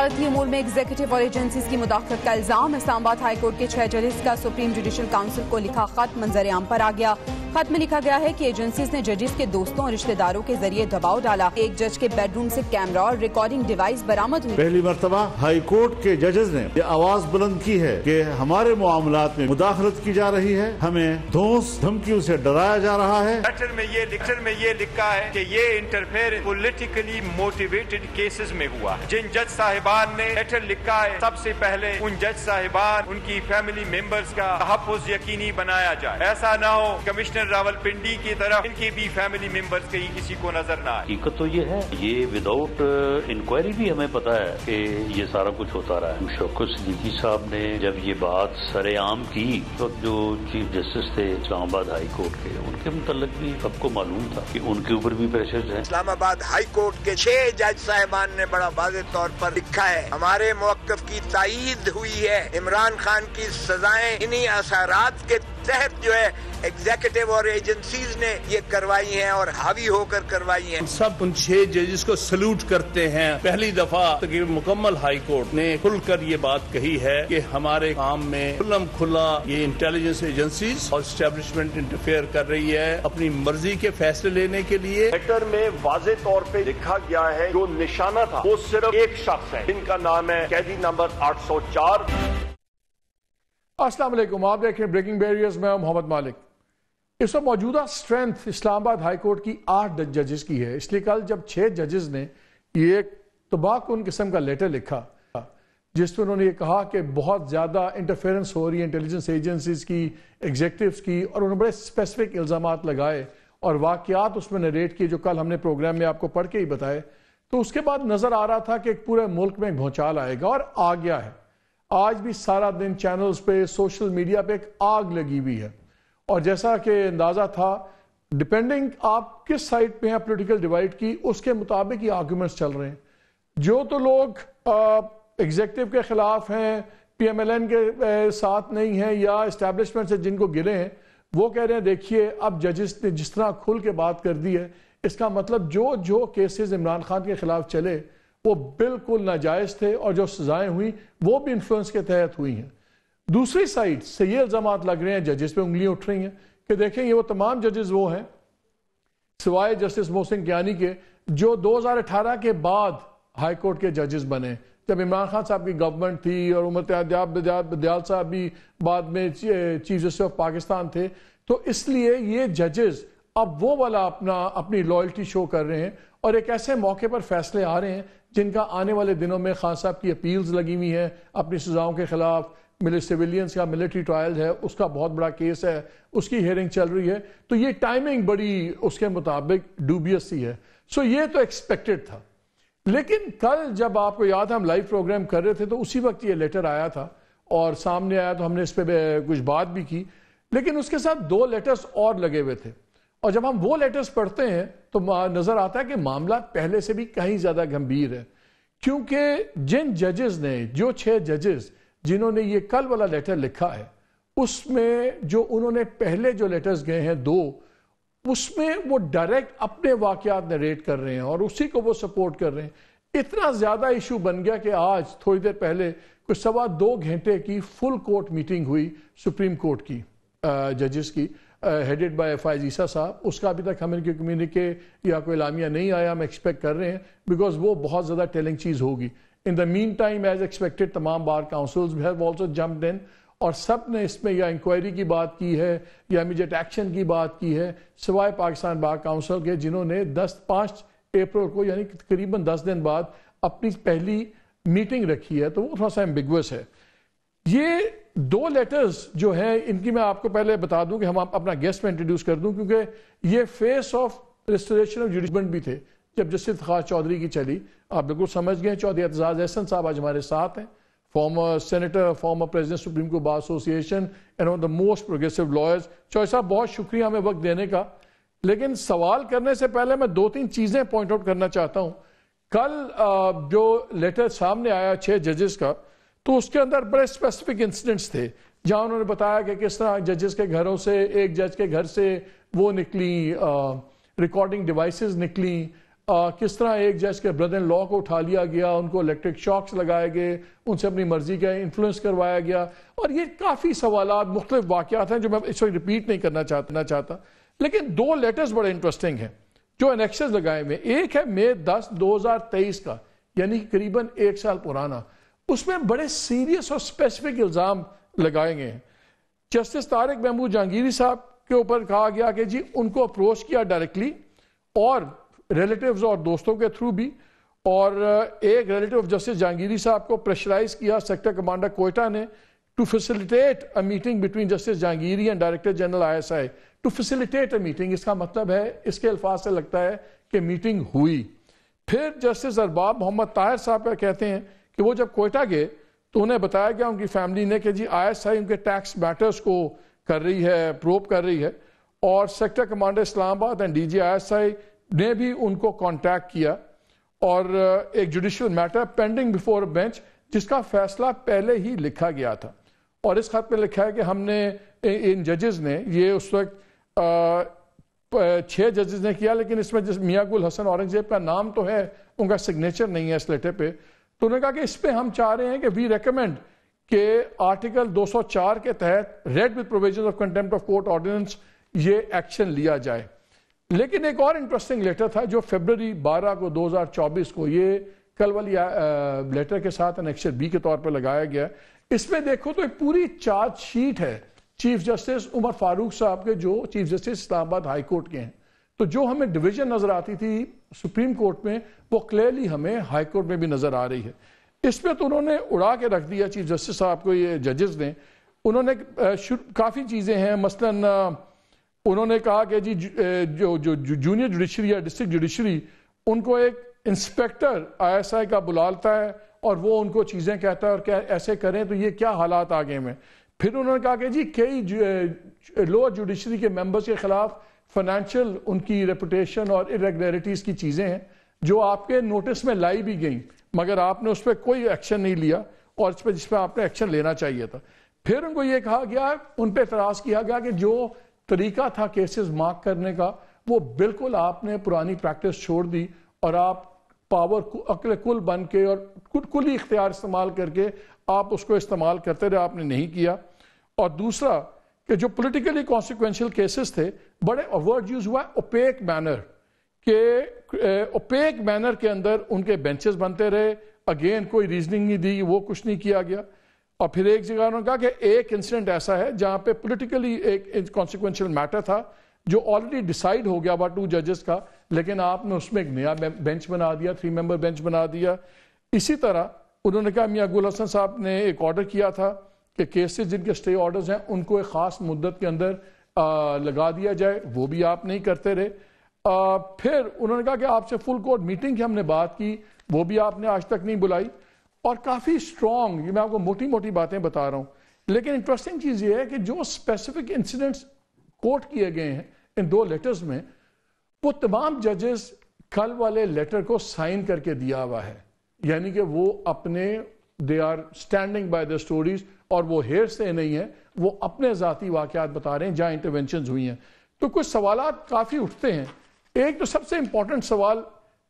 वजारती अमूर में एग्जीक्यूटिव और एजेंसीज की मुदाखलत का इल्जाम इस्लामाबाद हाईकोर्ट के छह जजेस का सुप्रीम जुडिशल काउंसिल को लिखा खत मंजर आम पर आ गया खत में लिखा गया है कि एजेंसीज ने जजेस के दोस्तों और रिश्तेदारों के जरिए दबाव डाला एक जज के बेडरूम से कैमरा और रिकॉर्डिंग डिवाइस बरामद हुई पहली मरतबा हाईकोर्ट के जजेज ने ये आवाज बुलंद की है की हमारे मामला में मुदाखलत की जा रही है हमें धोस धमकियों ऐसी डराया जा रहा है लेटर में ये लेटर में ये लिखा है की ये इंटरफेयर पोलिटिकली मोटिवेटेड केसेज में हुआ जिन जज साहिबान ने लेटर लिखा है सबसे पहले उन जज साहिबान उनकी फैमिली मेंबर्स का तहफ़ यकीनी बनाया जाए ऐसा न हो कमिश्नर कमिश्नर रावलपिंडी की तरफ इनके भी फैमिली मेंबर्स कहीं किसी को नजर ना आए हकीकत तो ये है ये विदाउट इंक्वायरी uh, भी हमें पता है कि ये सारा कुछ होता रहा है शौकत सिद्दीकी साहब ने जब ये बात सरेआम की तो जो चीफ जस्टिस थे इस्लामाबाद हाई कोर्ट के उनके मुतलक भी सबको मालूम था कि उनके ऊपर भी प्रेशर है इस्लामाबाद हाई कोर्ट के छह जज साहिबान ने बड़ा वाज तौर पर लिखा है हमारे मौकफ की तईद हुई है इमरान खान की सजाएं इन्हीं असरात के तहत जो है एग्जीक्यूटिव और एजेंसीज ने ये करवाई हैं और हावी होकर करवाई हैं सब उन छह जजेस को सल्यूट करते हैं पहली दफा तकरीबन मुकम्मल हाई कोर्ट ने खुलकर ये बात कही है कि हमारे काम में खुलम खुला ये इंटेलिजेंस एजेंसीज और स्टेब्लिशमेंट इंटरफेयर कर रही है अपनी मर्जी के फैसले लेने के लिए लेटर में वाजे तौर पर लिखा गया है जो निशाना था वो सिर्फ एक शख्स है जिनका नाम है कैदी नंबर आठ असलम आप देखें ब्रेकिंग बैरियर्स में मोहम्मद मालिक इस वक्त मौजूदा स्ट्रेंथ इस्लामाबाद हाई कोर्ट की आठ जजेस की है इसलिए कल जब छः जजेस ने ये एक तबाहकुन किस्म का लेटर लिखा जिसमें उन्होंने ये कहा कि बहुत ज़्यादा इंटरफेरेंस हो रही है इंटेलिजेंस एजेंसीज की एग्जेक्टिव्स की और उन्होंने बड़े स्पेसिफिक इल्ज़ाम लगाए और वाक़ात उसमें नरेट किए जो कल हमने प्रोग्राम में आपको पढ़ के ही बताए तो उसके बाद नज़र आ रहा था कि एक पूरे मुल्क में भौचाल आएगा और आ गया है आज भी सारा दिन चैनल्स पे सोशल मीडिया पे एक आग लगी हुई है और जैसा कि अंदाज़ा था डिपेंडिंग आप किस साइड पे हैं पॉलिटिकल डिवाइड की उसके मुताबिक ही आर्ग्यूमेंट्स चल रहे हैं जो तो लोग एग्जेक्टिव के खिलाफ हैं पीएमएलएन के साथ नहीं हैं या इस्टेब्लिशमेंट से जिनको गिरे हैं वो कह रहे हैं देखिए अब जजेस ने जिस तरह खुल के बात कर दी है इसका मतलब जो जो केसेस इमरान खान के खिलाफ चले वो बिल्कुल नाजायज़ थे और जो सजाएं हुई वो भी इन्फ्लुएंस के तहत हुई हैं दूसरी साइड से ये इल्ज़ाम लग रहे हैं जजेस पे उंगलियां उठ रही हैं कि देखें ये वो तमाम जजेस वो हैं सिवाय जस्टिस मोहसिन ज्ञानी के जो 2018 के बाद हाई कोर्ट के जजेस बने जब इमरान खान साहब की गवर्नमेंट थी और उमर दयाल साहब भी बाद में चीफ जस्टिस ऑफ पाकिस्तान थे तो इसलिए ये जजेस अब वो वाला अपना अपनी लॉयल्टी शो कर रहे हैं और एक ऐसे मौके पर फैसले आ रहे हैं जिनका आने वाले दिनों में खान साहब की अपील्स लगी हुई हैं अपनी सजाओं के खिलाफ मिले सिविलियंस का मिलिट्री ट्रायल है उसका बहुत बड़ा केस है उसकी हेयरिंग चल रही है तो ये टाइमिंग बड़ी उसके मुताबिक डूबियस सी है सो ये तो एक्सपेक्टेड था लेकिन कल जब आपको याद है हम लाइव प्रोग्राम कर रहे थे तो उसी वक्त ये लेटर आया था और सामने आया तो हमने इस पर कुछ बात भी की लेकिन उसके साथ दो लेटर्स और लगे हुए थे और जब हम वो लेटर्स पढ़ते हैं तो नजर आता है कि मामला पहले से भी कहीं ज्यादा गंभीर है क्योंकि जिन जजेस ने जो छह जजेस जिन्होंने ये कल वाला लेटर लिखा है उसमें जो उन्होंने पहले जो लेटर्स गए हैं दो उसमें वो डायरेक्ट अपने वाकयात नरेट कर रहे हैं और उसी को वो सपोर्ट कर रहे हैं इतना ज्यादा इशू बन गया कि आज थोड़ी देर पहले कुछ सवा दो घंटे की फुल कोर्ट मीटिंग हुई सुप्रीम कोर्ट की जजेस की हेडेड बाय आई जीसा साहब उसका अभी तक हमें कोई कम्युनिके या कोई लामिया नहीं आया हम एक्सपेक्ट कर रहे हैं बिकॉज वो बहुत ज़्यादा टेलिंग चीज़ होगी in the meantime as expected तमाम बार काउंसिल्स हैव ऑल्सो इन और सब ने इसमें या इंक्वायरी की बात की है या इमीजिएट एक्शन की बात की है सिवाय पाकिस्तान बार काउंसिल के जिन्होंने दस पाँच अप्रैल को यानी तकरीबन दस दिन बाद अपनी पहली मीटिंग रखी है तो वो थोड़ा सा एम्बिगस है ये दो लेटर्स जो हैं इनकी मैं आपको पहले बता दूं कि हम अपना गेस्ट में इंट्रोड्यूस कर दूं क्योंकि ये face of restoration of judgement भी थे जब जस्टिस खास चौधरी की चली आप बिल्कुल समझ गए चौधरी एतजाज एहसन साहब आज हमारे साथ हैं former senator former president Supreme Court Bar Association and of the most progressive lawyers Chaudhry साहब बहुत शुक्रिया हमें वक्त देने का लेकिन सवाल करने से पहले मैं दो तीन चीजें पॉइंट आउट करना चाहता हूं कल जो लेटर सामने आया छह जजेस का तो उसके अंदर बड़े स्पेसिफिक इंसिडेंट्स थे जहां उन्होंने बताया कि किस तरह जजेस के घरों से एक जज के घर से वो निकली रिकॉर्डिंग डिवाइसेस निकली आ, किस तरह एक जज के ब्रदर लॉ को उठा लिया गया उनको इलेक्ट्रिक शॉक्स लगाए गए उनसे अपनी मर्जी का इन्फ्लुएंस करवाया गया और ये काफ़ी सवाल मुख्तलिफ वाक़ात हैं जो मैं इस वक्त रिपीट नहीं करना चाहना चाहता लेकिन दो लेटर्स बड़े इंटरेस्टिंग हैं जो एनेक्सेस लगाए हुए एक है मई दस दो हज़ार तेईस का यानी करीबन एक साल पुराना उसमें बड़े सीरियस और स्पेसिफिक इल्ज़ाम लगाए गए हैं जस्टिस तारक महमूद जहांगीरी साहब के ऊपर कहा गया कि जी उनको अप्रोच किया डायरेक्टली और रिलेटिव्स और दोस्तों के थ्रू भी और uh, एक रिलेटिव जस्टिस जहांगीरी साहब को प्रेशराइज किया सेक्टर कमांडर कोयटा ने to facilitate a meeting between justice Jahangiri and director general ISI to facilitate a meeting इसका मतलब है इसके अल्फाज से लगता है कि मीटिंग हुई फिर जस्टिस अरबाब मोहम्मद ताहिर साहब का कहते हैं कि वो जब कोयटा गए तो उन्हें बताया गया उनकी फैमिली ने कि जी आई उनके टैक्स मैटर्स को कर रही है प्रोप कर रही है और sector commander Islamabad and D S I ने भी उनको कॉन्टैक्ट किया और एक judicial matter pending before bench जिसका फैसला पहले ही लिखा गया था और इस खत में लिखा है कि हमने इन जजेस ने ये उस वक्त छः जजेस ने किया लेकिन इसमें जिस मियाँ गुल हसन औरंगजेब का नाम तो है उनका सिग्नेचर नहीं है इस लेटर पे तो उन्होंने कहा कि इस पर हम चाह रहे हैं कि वी रेकमेंड के आर्टिकल 204 के तहत read with provision of contempt of court ordinance ये एक्शन लिया जाए लेकिन एक और इंटरेस्टिंग लेटर था जो फेबररी 12 को 2024 को ये कल वाली लेटर के साथ अनेक्शन बी के तौर पर लगाया गया इसमें देखो तो एक पूरी चार्जशीट है चीफ जस्टिस उमर फारूक साहब के जो चीफ जस्टिस इस्लामाबाद हाईकोर्ट के हैं तो जो हमें डिवीजन नजर आती थी सुप्रीम कोर्ट में वो क्लियरली हमें हाई कोर्ट में भी नज़र आ रही है इस पर तो उन्होंने उड़ा के रख दिया चीफ जस्टिस साहब को ये जजेस ने उन्होंने काफ़ी चीज़ें हैं मसलन उन्होंने कहा कि जी जो जो जूनियर जुडिशरी या डिस्ट्रिक्ट जुडिशरी उनको एक इंस्पेक्टर आईएसआई का बुलाता है और वो उनको चीज़ें कहता है और क्या ऐसे करें तो ये क्या हालात आगे में फिर उन्होंने कहा कि जी कई लोअर जुडिशरी के मेंबर्स के खिलाफ फाइनेंशियल उनकी रेपुटेशन और इरेगुलरिटीज़ की चीज़ें हैं जो आपके नोटिस में लाई भी गई मगर आपने उस पर कोई एक्शन नहीं लिया और इस पर जिस पर आपने एक्शन लेना चाहिए था फिर उनको ये कहा गया उन पर एतराज़ किया गया कि जो तरीका था केसेस मार्क करने का वो बिल्कुल आपने पुरानी प्रैक्टिस छोड़ दी और आप पावर अकल कुल बन के और कुल ही इख्तियार इस्तेमाल करके आप उसको इस्तेमाल करते रहे आपने नहीं किया और दूसरा कि जो पॉलिटिकली कॉन्सिक्वेंशियल केसेस थे बड़े वर्ड यूज हुआ ओपेक मैनर के ओपेक मैनर के अंदर उनके बेंचेस बनते रहे अगेन कोई रीजनिंग नहीं दी वो कुछ नहीं किया गया और फिर एक जगह उन्होंने कहा कि एक इंसिडेंट ऐसा है जहां पे पॉलिटिकली एक कॉन्सिक्वेंशियल मैटर था जो ऑलरेडी डिसाइड हो गया टू जजेस का लेकिन आपने उसमें एक नया बेंच बना दिया थ्री मेंबर बेंच बना दिया इसी तरह उन्होंने कहा मियाँ गुल हसन साहब ने एक ऑर्डर किया था कि केसेस जिनके स्टे ऑर्डर्स हैं उनको एक ख़ास मुद्दत के अंदर आ, लगा दिया जाए वो भी आप नहीं करते रहे आ, फिर उन्होंने कहा कि आपसे फुल कोर्ट मीटिंग की हमने बात की वो भी आपने आज तक नहीं बुलाई और काफ़ी स्ट्रॉन्ग ये मैं आपको मोटी मोटी बातें बता रहा हूँ लेकिन इंटरेस्टिंग चीज़ ये है कि जो स्पेसिफिक इंसिडेंट्स कोट किए गए हैं इन दो लेटर्स में वो तमाम जजेस कल वाले लेटर को साइन करके दिया हुआ है यानी कि वो अपने they are standing by the stories और वो हेर से नहीं है वो अपने ज़ाती वाकत बता रहे हैं जहाँ इंटरवेंशन हुई हैं तो कुछ सवाल काफ़ी उठते हैं एक तो सबसे इंपॉर्टेंट सवाल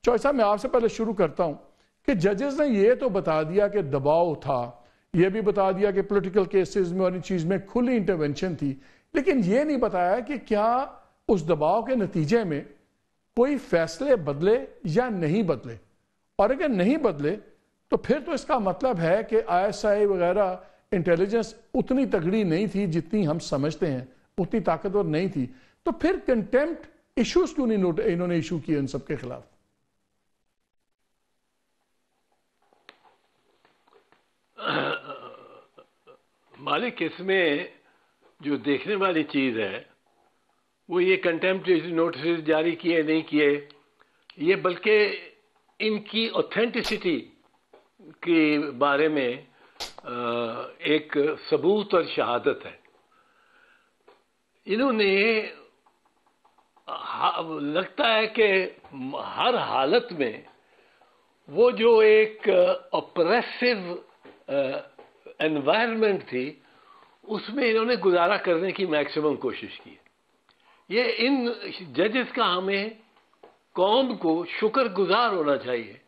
चौसा साहब मैं आपसे पहले शुरू करता हूँ कि जजेस ने यह तो बता दिया कि दबाव था यह भी बता दिया कि पॉलिटिकल केसेस में और इन चीज़ में खुली इंटरवेंशन थी लेकिन ये नहीं बताया कि क्या उस दबाव के नतीजे में कोई फैसले बदले या नहीं बदले और अगर नहीं बदले तो फिर तो इसका मतलब है कि आईएसआई वगैरह इंटेलिजेंस उतनी तगड़ी नहीं थी जितनी हम समझते हैं उतनी ताकतवर नहीं थी तो फिर कंटेम्प्ट इश्यूज क्यों नहीं इन्होंने इशू किए इन सबके खिलाफ मालिक इसमें जो देखने वाली चीज है वो ये कंटेम्प्ट नोटिस जारी किए नहीं किए ये बल्कि इनकी ऑथेंटिसिटी के बारे में एक सबूत और शहादत है इन्होंने लगता है कि हर हालत में वो जो एक ऑपरेसिव एनवायरनमेंट थी उसमें इन्होंने गुजारा करने की मैक्सिमम कोशिश की ये इन जजेस का हमें कौम को शुक्रगुजार होना चाहिए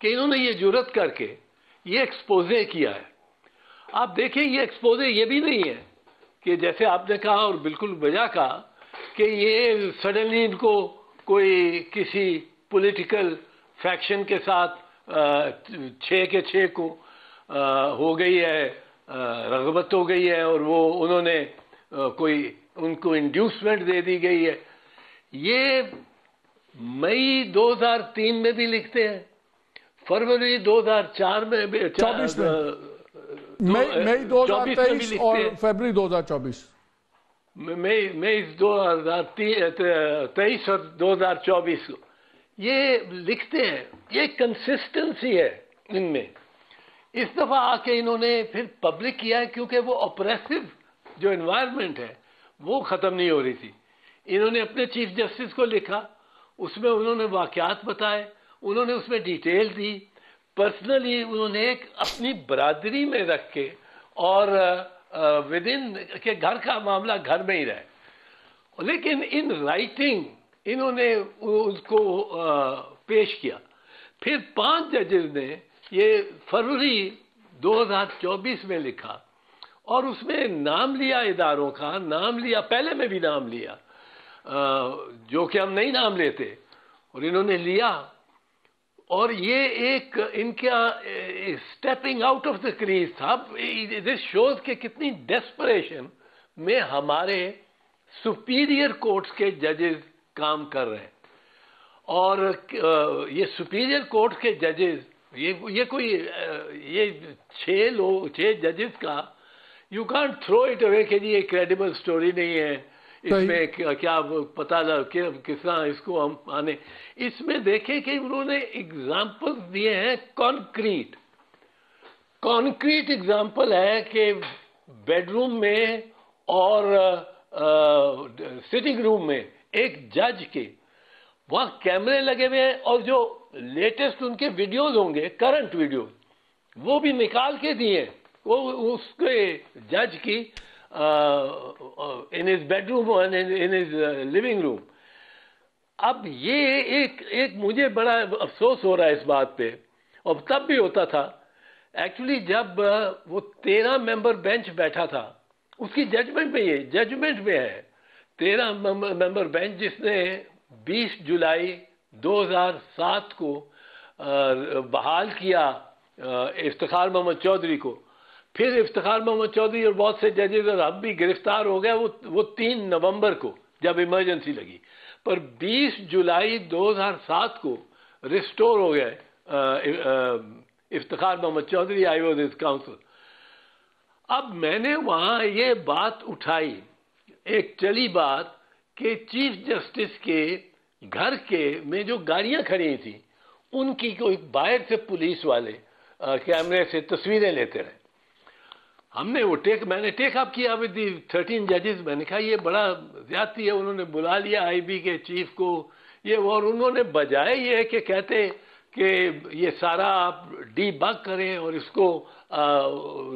कि इन्होंने ये जरूरत करके ये एक्सपोजे किया है आप देखें ये एक्सपोजर ये भी नहीं है कि जैसे आपने कहा और बिल्कुल बजा कहा कि ये सडनली इनको कोई किसी पॉलिटिकल फैक्शन के साथ छः के छः को आ, हो गई है रगबत हो गई है और वो उन्होंने आ, कोई उनको इंड्यूसमेंट दे दी गई है ये मई 2003 में भी लिखते हैं फरवरी 2004 में भी चौबीस मई मई दो हजार तेईस और फरवरी 2024 मई मई 2023 और 2024 को ये लिखते हैं ये कंसिस्टेंसी है इनमें इस दफा आके इन्होंने फिर पब्लिक किया है क्योंकि वो ऑपरेसिव जो इन्वायरमेंट है वो खत्म नहीं हो रही थी इन्होंने अपने चीफ जस्टिस को लिखा उसमें उन्होंने वाकयात बताए उन्होंने उसमें डिटेल दी पर्सनली उन्होंने एक अपनी बरादरी में रख के और विद इन के घर का मामला घर में ही रहे लेकिन इन राइटिंग इन्होंने उसको पेश किया फिर पांच जजेज ने ये फरवरी 2024 में लिखा और उसमें नाम लिया इदारों का नाम लिया पहले में भी नाम लिया जो कि हम नहीं नाम लेते और इन्होंने लिया और ये एक इनका stepping out of the crease था दिस शोज के कितनी डेस्परेशन में हमारे सुपीरियर कोर्ट्स के जजेस काम कर रहे हैं और ये सुपीरियर कोर्ट्स के जजेस ये ये कोई ये छह लोग छह जजेस का you can't throw it away के जी ये क्रेडिबल स्टोरी नहीं है तो इसमें क्या पता लगे किस तरह इसको हम आने इसमें देखें कि उन्होंने एग्जाम्पल दिए हैं कॉन्क्रीट कॉन्क्रीट एग्जाम्पल है कि बेडरूम में और सिटिंग रूम में एक जज के वहां कैमरे लगे हुए हैं और जो लेटेस्ट उनके वीडियोस होंगे करंट वीडियो वो भी निकाल के दिए वो उसके जज की इन इज बेडरूम और इन इज लिविंग रूम अब ये एक एक मुझे बड़ा अफसोस हो रहा है इस बात पे और तब भी होता था एक्चुअली जब uh, वो तेरह मेंबर बेंच बैठा था उसकी जजमेंट में ये जजमेंट में है तेरह मेंबर बेंच जिसने 20 जुलाई 2007 को uh, बहाल किया uh, इफ्तार मोहम्मद चौधरी को फिर इफ्तार मोहम्मद चौधरी और बहुत से जजेज और अब भी गिरफ्तार हो गए वो वो तीन नवंबर को जब इमरजेंसी लगी पर 20 जुलाई 2007 को रिस्टोर हो गए Iftikhar Mohammad Chaudhry I was his counsel अब मैंने वहाँ ये बात उठाई एक चली बात कि चीफ जस्टिस के घर के में जो गाड़ियाँ खड़ी थी उनकी कोई बाहर से पुलिस वाले कैमरे से तस्वीरें लेते रहे हमने वो टेक मैंने टेक अप किया विद थर्टीन जजेस मैंने कहा ये बड़ा ज्यादती है उन्होंने बुला लिया आईबी के चीफ को ये और उन्होंने बजाय ये है कि कहते कि ये सारा आप डी बग करें और इसको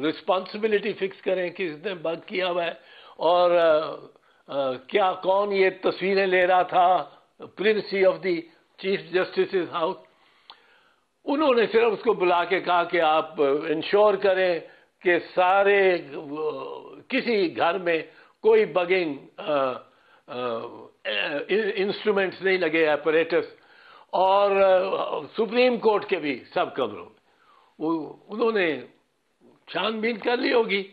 रिस्पॉन्सिबिलिटी फिक्स करें कि इसने बग किया हुआ है और आ, आ, क्या कौन ये तस्वीरें ले रहा था premises of the chief justice house उन्होंने सिर्फ उसको बुला के कहा कि आप इंश्योर करें कि सारे किसी घर में कोई बगिंग इंस्ट्रूमेंट्स नहीं लगे ऑपरेटर्स और सुप्रीम कोर्ट के भी सब कमरों में उन्होंने छानबीन कर ली होगी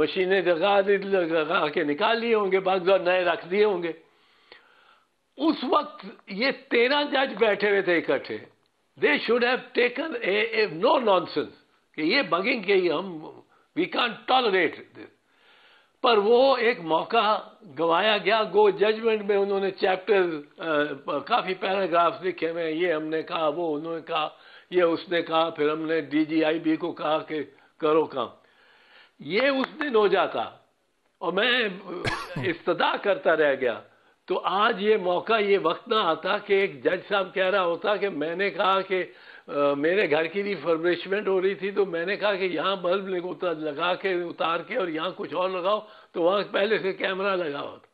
मशीनें लगा लगा के निकाल लिए होंगे बाग नए रख दिए होंगे उस वक्त ये तेरह जज बैठे हुए थे इकट्ठे they should have taken a no nonsense कि ये बगिंग के ही हम वी कान टॉलरेट दिस पर वो एक मौका गवाया गया गो जजमेंट में उन्होंने चैप्टर काफ़ी पैराग्राफ्स लिखे हुए ये हमने कहा वो उन्होंने कहा ये उसने कहा फिर हमने डीजीआईबी को कहा कि करो काम ये उस दिन हो जाता और मैं इस्तदा करता रह गया तो आज ये मौका ये वक्त ना आता कि एक जज साहब कह रहा होता कि मैंने कहा कि मेरे घर की रिफर्बिशमेंट हो रही थी तो मैंने कहा कि यहाँ बल्ब लगा के उतार के और यहाँ कुछ और लगाओ तो वहाँ पहले से कैमरा लगा हुआ था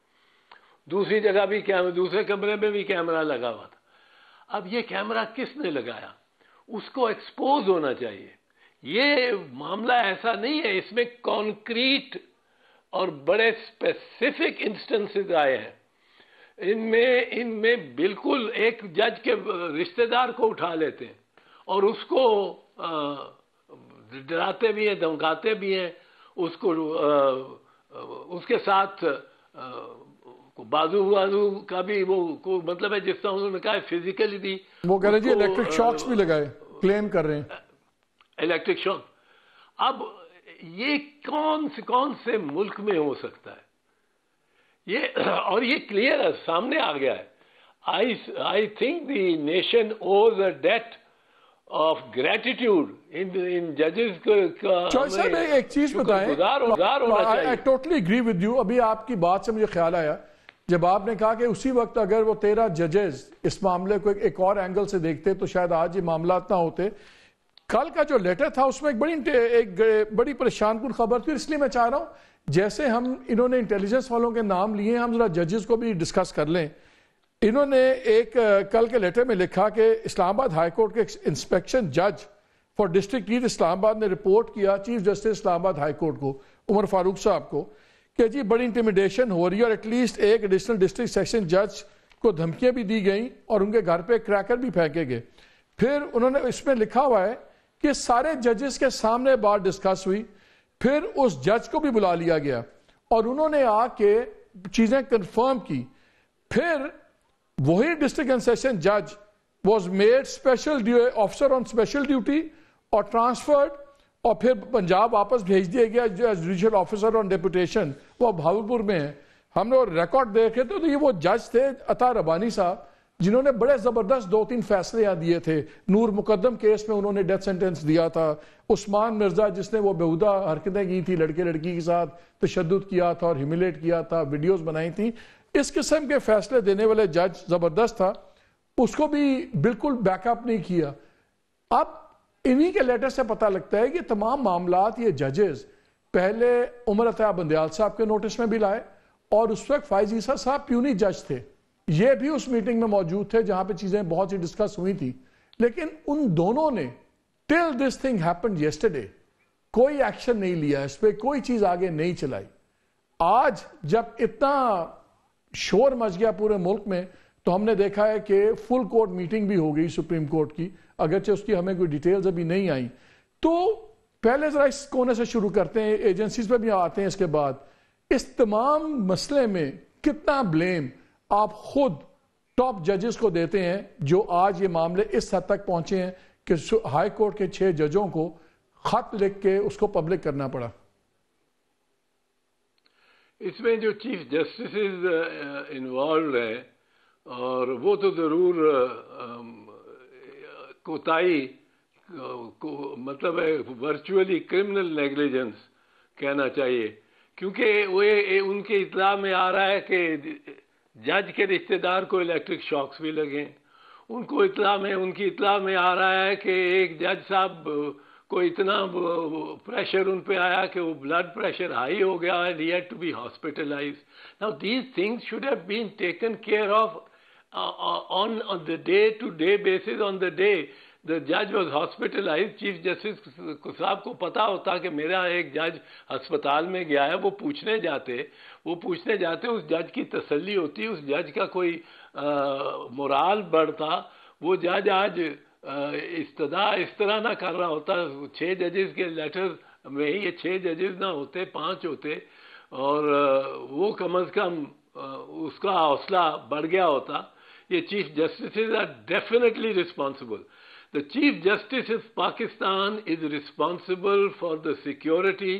दूसरी जगह भी कैमरा दूसरे कमरे में भी कैमरा लगा हुआ था अब ये कैमरा किसने लगाया उसको एक्सपोज होना चाहिए ये मामला ऐसा नहीं है इसमें कॉन्क्रीट और बड़े स्पेसिफिक इंस्टेंसेस आए हैं इनमें इनमें बिल्कुल एक जज के रिश्तेदार को उठा लेते हैं और उसको डराते भी हैं धमकाते भी हैं उसको उसके साथ बाजू बाजू का भी वो को मतलब है जिस तरह उन्होंने कहा फिजिकली भी वो कह रहे इलेक्ट्रिक शॉक्स भी लगाए क्लेम कर रहे हैं इलेक्ट्रिक शॉक अब ये कौन से कौन से मुल्क में हो सकता है ये और ये क्लियर है सामने आ गया है I I think the nation owes a debt of gratitude इन इन जजेस को एक चीज बताएं I totally agree with you अभी आपकी बात से मुझे ख्याल आया जब आपने कहा कि उसी वक्त अगर वो तेरह जजेस इस मामले को एक, एक और एंगल से देखते तो शायद आज ये मामला ना होते कल का जो लेटर था उसमें एक बड़ी एक बड़ी परेशान कुल खबर थी इसलिए मैं चाह रहा हूं जैसे हम इन्होंने इंटेलिजेंस वालों के नाम लिए हम जरा जजेस को भी डिस्कस कर लें इन्होंने एक कल के लेटर में लिखा कि इस्लामाबाद हाईकोर्ट के इंस्पेक्शन जज फॉर डिस्ट्रिक्ट लीड इस्लामाबाद ने रिपोर्ट किया चीफ जस्टिस इस्लामाबाद हाईकोर्ट को उमर फारूक साहब को कि जी बड़ी इंटिमिडेशन हो रही है और एटलीस्ट एक एडिशनल डिस्ट्रिक्ट सेक्शन जज को धमकियां भी दी गई और उनके घर पर क्रैकर भी फेंके गए फिर उन्होंने इसमें लिखा हुआ है कि सारे जजेस के सामने बात डिस्कस हुई फिर उस जज को भी बुला लिया गया और उन्होंने आके चीज़ें कंफर्म की फिर वही डिस्ट्रिक्ट एंड सेशन जज was made special officer on special duty और ट्रांसफर्ड और फिर पंजाब वापस भेज दिया गया जुडिशियल ऑफिसर ऑन डेपुटेशन वो भावलपुर में है हम लोग रिकॉर्ड देखे थे तो, तो ये वो जज थे अता रबानी साहब जिन्होंने बड़े ज़बरदस्त दो तीन फैसले यहाँ दिए थे नूर मुकदम केस में उन्होंने डेथ सेंटेंस दिया था उस्मान मिर्ज़ा जिसने वो बेहुदा हरकतें की थी लड़के लड़की के साथ तशद किया था और ह्यूमिलेट किया था वीडियोज बनाई थी इस किस्म के फैसले देने वाले जज जबरदस्त था उसको भी बिल्कुल बैकअप नहीं किया अब इन्हीं के लेटर से पता लगता है कि तमाम मामला ये जजेस पहले उमर अतः बंदयाल साहब के नोटिस में भी लाए और उस वक्त फाइज ईसा साहब प्यूनी जज थे ये भी उस मीटिंग में मौजूद थे जहां पे चीजें बहुत सी डिस्कस हुई थी लेकिन उन दोनों ने till this thing happen yesterday कोई एक्शन नहीं लिया इस पर कोई चीज आगे नहीं चलाई आज जब इतना शोर मच गया पूरे मुल्क में तो हमने देखा है कि फुल कोर्ट मीटिंग भी हो गई सुप्रीम कोर्ट की अगरचे उसकी हमें कोई डिटेल्स अभी नहीं आई तो पहले जरा इस कोने से शुरू करते हैं एजेंसीज पर भी आते हैं इसके बाद इस तमाम मसले में कितना ब्लेम आप खुद टॉप जजेस को देते हैं जो आज ये मामले इस हद तक पहुंचे हैं कि हाई कोर्ट के छह जजों को खत लिख के उसको पब्लिक करना पड़ा इसमें जो चीफ जस्टिस इन्वॉल्व है और वो तो ज़रूर um, कोताही को मतलब है वर्चुअली क्रिमिनल नेग्लिजेंस कहना चाहिए क्योंकि वो ए, उनके इतला में आ रहा है कि जज के रिश्तेदार को इलेक्ट्रिक शॉक्स भी लगे उनको इतला में उनकी इतला में आ रहा है कि एक जज साहब कोई इतना प्रेशर उन पे आया कि वो ब्लड प्रेशर हाई हो गया and he had to be hospitalise now these things should have been taken care of on on the day to day basis on the day the जज वॉज हॉस्पिटलाइज चीफ जस्टिस साहब को पता होता कि मेरा एक जज अस्पताल में गया है वो पूछने जाते वो पूछने जाते उस जज की तसल्ली होती उस जज का कोई मोराल बढ़ता वो जज आज इस्तदा इस तरह ना कर रहा होता छः जजेस के लेटर में ही ये छः जजेस ना होते पाँच होते और वो कम अज कम उसका हौसला बढ़ गया होता ये chief justice are definitely responsible the chief justice of Pakistan is responsible for the security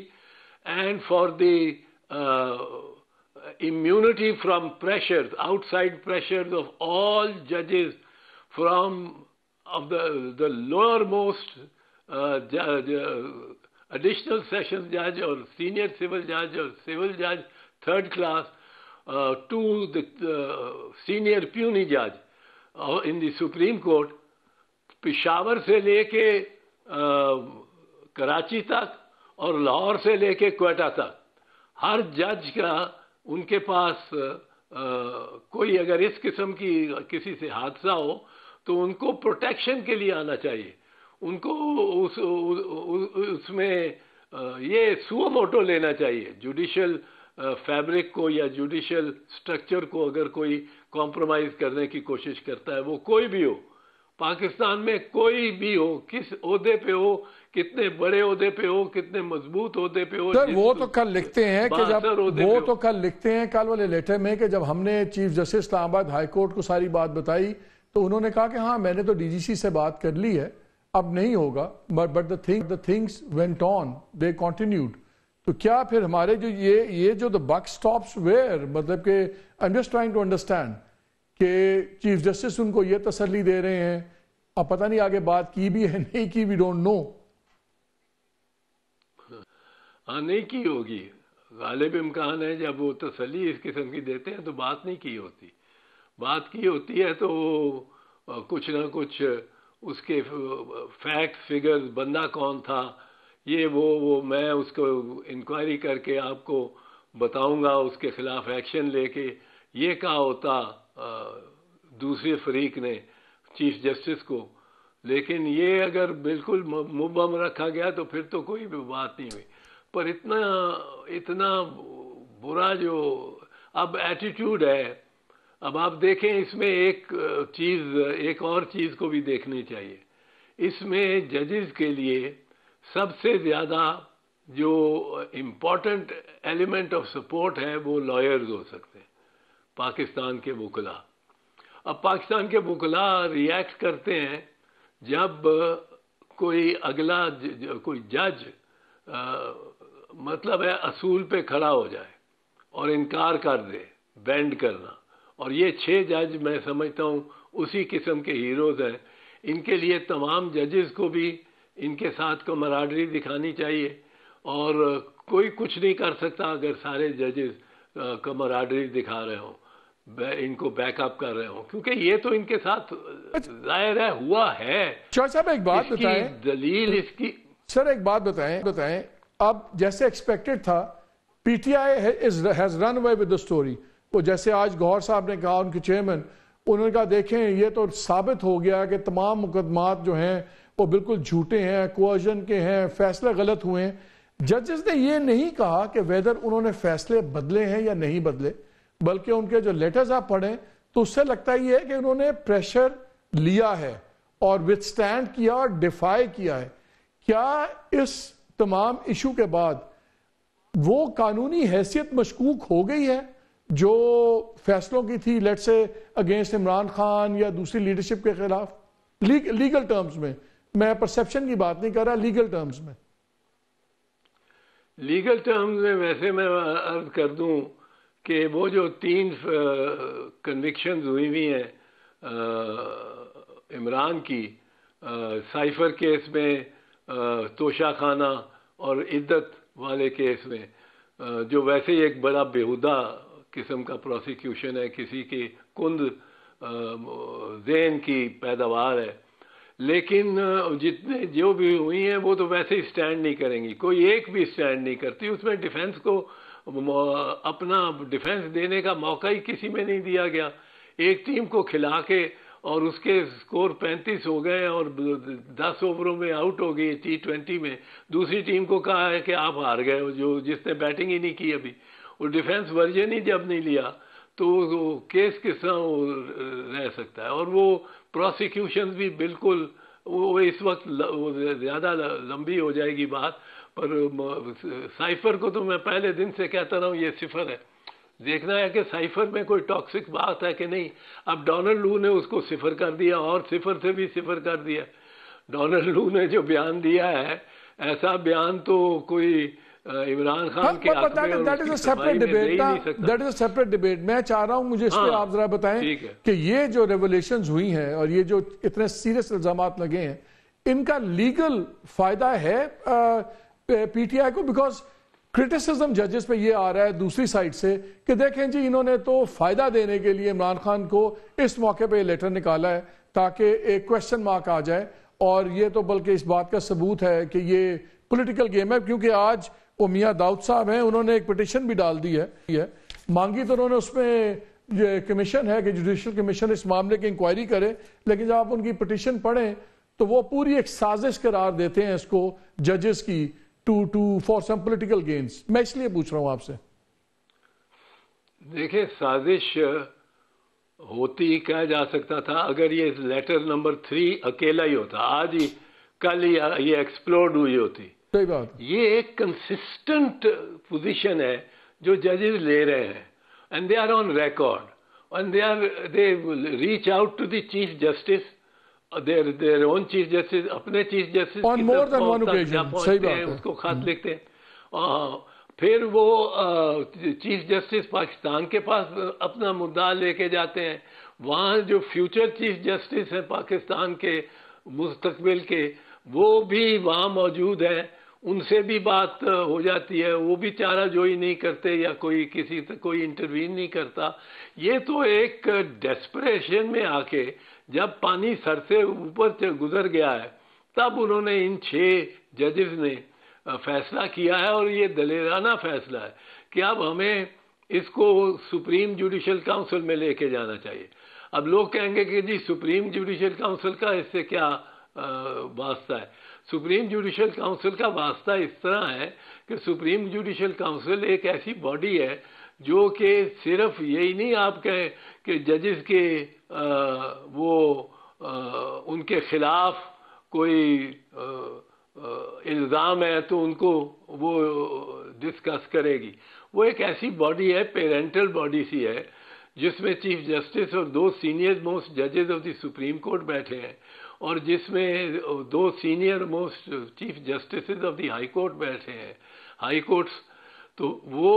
and for the immunity from pressure outside pressure of all जजेस from of the, the lowermost uh, judge, uh, additional session judge or senior civil judge or civil judge third class uh, to the uh, senior puny judge uh, in the Supreme Court, Peshawar से लेके कराची तक और लाहौर से लेके कोयटा तक हर जज का उनके पास आ, कोई अगर इस किस्म की किसी से हादसा हो तो उनको प्रोटेक्शन के लिए आना चाहिए उनको उस उसमें ये सुअ मोटो लेना चाहिए जुडिशल फैब्रिक को या जुडिशल स्ट्रक्चर को अगर कोई कॉम्प्रोमाइज करने की कोशिश करता है वो कोई भी हो पाकिस्तान में कोई भी हो किस ओहदे पे हो कितने बड़े ओहदे पे हो कितने मजबूत ओहदे पे हो सर वो तो कल लिखते हैं कि जब वो तो कल लिखते हैं कल वाले लेटर में कि जब हमने चीफ जस्टिस इस्लामाबाद हाईकोर्ट को सारी बात बताई तो उन्होंने कहा कि हाँ मैंने तो डीजीसी से बात कर ली है अब नहीं होगा but but thing thing the things went on they continued तो क्या फिर हमारे जो ये ये जो द बक स्टॉप वेयर मतलब के I am just trying to understand के चीफ जस्टिस उनको ये तसली दे रहे हैं अब पता नहीं आगे बात की भी है नहीं की वी डोंट नो हाँ नहीं की होगी गालिब इम्कान है जब वो तसली इस किस्म की देते हैं तो बात नहीं की होती बात की होती है तो कुछ ना कुछ उसके फैक्ट फिगर्स बंदा कौन था ये वो वो मैं उसको इंक्वायरी करके आपको बताऊंगा उसके खिलाफ एक्शन लेके ये कहा होता दूसरे फरीक ने चीफ जस्टिस को लेकिन ये अगर बिल्कुल मुबम रखा गया तो फिर तो कोई भी बात नहीं हुई पर इतना इतना बुरा जो अब एटीट्यूड है अब आप देखें इसमें एक चीज एक और चीज को भी देखनी चाहिए इसमें जजेस के लिए सबसे ज्यादा जो इम्पोर्टेंट एलिमेंट ऑफ सपोर्ट है वो लॉयर्स हो सकते हैं पाकिस्तान के बुकला अब पाकिस्तान के बुकला रिएक्ट करते हैं जब कोई अगला ज, कोई जज आ, मतलब है असूल पे खड़ा हो जाए और इनकार कर दे बैंड करना और ये छह जज मैं समझता हूँ उसी किस्म के हीरोज हैं इनके लिए तमाम जजेस को भी इनके साथ कमराडरी दिखानी चाहिए और कोई कुछ नहीं कर सकता अगर सारे जजेस कमराडरी दिखा रहे हों इनको बैकअप कर रहे हो क्योंकि ये तो इनके साथ अच्छा। जाहिर है हुआ है एक बात बताएं दलील इसकी सर एक बात बताएं बताएं अब जैसे एक्सपेक्टेड था PTI has run away with the story वो जैसे आज गौर साहब ने कहा उनके चेयरमैन उन्होंने कहा देखें ये तो साबित हो गया कि तमाम मुकदमात जो हैं वो बिल्कुल झूठे हैं कोजन के हैं फैसले गलत हुए हैं जजेस ने ये नहीं कहा कि वेदर उन्होंने फैसले बदले हैं या नहीं बदले बल्कि उनके जो लेटर्स आप पढ़ें तो उससे लगता ही है कि उन्होंने प्रेशर लिया है और विथ स्टैंड किया और डिफाई किया है क्या इस तमाम इशू के बाद वो कानूनी हैसियत मशकूक हो गई है जो फैसलों की थी लेट से अगेंस्ट इमरान खान या दूसरी लीडरशिप के खिलाफ लीग, लीगल टर्म्स में मैं परसेप्शन की बात नहीं कर रहा लीगल टर्म्स में लीगल टर्म्स में वैसे मैं अर्ज कर दूं कि वो जो तीन कन्विक्शन हुई हुई हैं इमरान की साइफर केस में तोशा खाना और इद्दत वाले केस में जो वैसे ही एक बड़ा बेहुदा किस्म का प्रोसिक्यूशन है किसी की कुंद जेन की पैदावार है लेकिन जितने जो भी हुई हैं वो तो वैसे ही स्टैंड नहीं करेंगी कोई एक भी स्टैंड नहीं करती उसमें डिफेंस को अपना डिफेंस देने का मौका ही किसी में नहीं दिया गया एक टीम को खिला के और उसके स्कोर 35 हो गए और 10 ओवरों में आउट हो गई टी ट्वेंटी में दूसरी टीम को कहा है कि आप हार गए जो जिसने बैटिंग ही नहीं की अभी और डिफेंस वर्जन ही जब नहीं लिया तो वो केस किस तरह रह सकता है और वो प्रोसिक्यूशन भी बिल्कुल वो इस वक्त ज़्यादा लंबी हो जाएगी बात पर साइफर को तो मैं पहले दिन से कहता रहा हूँ ये सिफर है देखना है कि साइफर में कोई टॉक्सिक बात है कि नहीं अब डोनाल्ड लू ने उसको सिफर कर दिया और सिफर से भी सिफर कर दिया डोनाल्ड लू ने जो बयान दिया है ऐसा बयान तो कोई इमरान खान के तो मैं चाह रहा हूं मुझे इस हाँ, आप जरा बताएं कि ये जो रेवोल्यूशन हुई हैं और ये जो इतने सीरियस इल्जाम लगे हैं इनका लीगल फायदा है पीटीआई को बिकॉज क्रिटिसिज्म जजेस पे ये आ रहा है दूसरी साइड से कि देखें जी इन्होंने तो फायदा देने के लिए इमरान खान को इस मौके पे लेटर निकाला है ताकि एक क्वेश्चन मार्क आ जाए और ये तो बल्कि इस बात का सबूत है कि ये पॉलिटिकल गेम है क्योंकि आज वो मियाँ दाऊद साहब हैं उन्होंने एक पिटिशन भी डाल दी है मांगी तो उन्होंने उसमें ये कमीशन है कि जुडिशल कमीशन इस मामले की इंक्वायरी करे लेकिन जब आप उनकी पिटिशन पढ़ें तो वो पूरी एक साजिश करार देते हैं इसको जजेस की to to for some political gains मैं इसलिए पूछ रहा हूँ आपसे देखिए साजिश होती ही कहा जा सकता था अगर ये लेटर नंबर थ्री अकेला ही होता आज ही कल ही ये एक्सप्लोर्ड हुई होती सही बात ये एक कंसिस्टेंट पोजीशन है जो जजेस ले रहे हैं and they are on record and they are they reach out to the chief justice their their own chief justice अपने chief justice on more than one occasion सही बात है उसको खत लिखते हम्म। हैं फिर वो चीफ जस्टिस पाकिस्तान के पास अपना मुद्दा लेके जाते हैं वहाँ जो फ्यूचर चीफ जस्टिस हैं पाकिस्तान के मुस्तकबिल के वो भी वहाँ मौजूद हैं उनसे भी बात हो जाती है वो भी चारा जोई नहीं करते या कोई किसी कोई इंटरवीन नहीं करता ये तो एक डेस्परेशन में आके जब पानी सर से ऊपर से गुजर गया है तब उन्होंने इन छह जजेस ने फैसला किया है और ये दलेराना फैसला है कि अब हमें इसको सुप्रीम जुडिशल काउंसिल में लेके जाना चाहिए अब लोग कहेंगे कि जी सुप्रीम जुडिशल काउंसिल का इससे क्या वास्ता है सुप्रीम जुडिशल काउंसिल का वास्ता इस तरह है कि सुप्रीम जुडिशल काउंसिल एक ऐसी बॉडी है जो कि सिर्फ यही नहीं आप कहें कि जजेस के आ, वो आ, उनके खिलाफ कोई इल्ज़ाम है तो उनको वो डिस्कस करेगी वो एक ऐसी बॉडी है पेरेंटल बॉडी सी है जिसमें चीफ जस्टिस और दो सीनियर मोस्ट जजेस ऑफ द सुप्रीम कोर्ट बैठे हैं और जिसमें दो senior most chief justice of the high court बैठे हैं हाई कोर्ट्स तो वो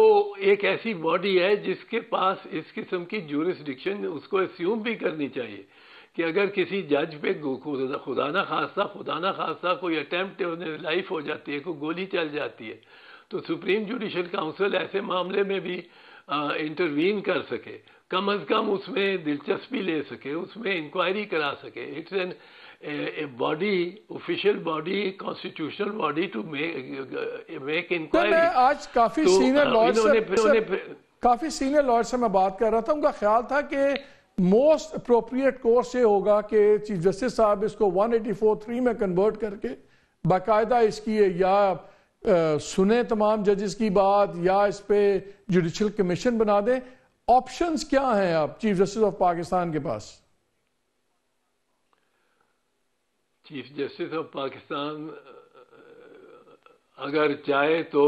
एक ऐसी बॉडी है जिसके पास इस किस्म की जूरिस्डिक्शन उसको एस्यूम भी करनी चाहिए कि अगर किसी जज पे खुदाना खासा खुदाना खासा कोई अटैम्प्ट लाइफ हो जाती है कोई गोली चल जाती है तो सुप्रीम जुडिशल काउंसिल ऐसे मामले में भी इंटरवीन कर सके कम अज कम उसमें दिलचस्पी ले सके उसमें इंक्वायरी करा सके it's an a, a body, official body, constitutional body to make uh, uh make तो inquiry. मैं आज काफी सीनियर uh, लॉर्ड से काफी सीनियर लॉर्ड से मैं बात कर रहा था उनका ख्याल था कि मोस्ट अप्रोप्रिएट कोर्स ये होगा कि चीफ जस्टिस साहब इसको 184.3 में कन्वर्ट करके बाकायदा इसकी या आ, uh, सुने तमाम जजेस की बात या इस पे जुडिशल कमीशन बना दें ऑप्शंस क्या हैं आप चीफ जस्टिस ऑफ पाकिस्तान के पास चीफ जस्टिस ऑफ पाकिस्तान अगर चाहे तो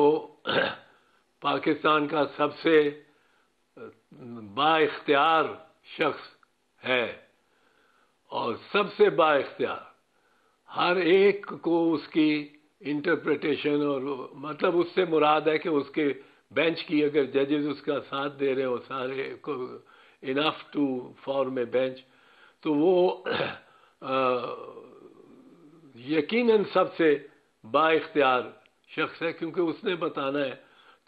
पाकिस्तान का सबसे बाख्तियार शख्स है और सबसे बाख्तियार हर एक को उसकी इंटरप्रिटेशन और मतलब उससे मुराद है कि उसके बेंच की अगर जजेस उसका साथ दे रहे हो सारे को enough to form a bench तो वो आ, यकीनन सबसे बाख्तियार शख्स है क्योंकि उसने बताना है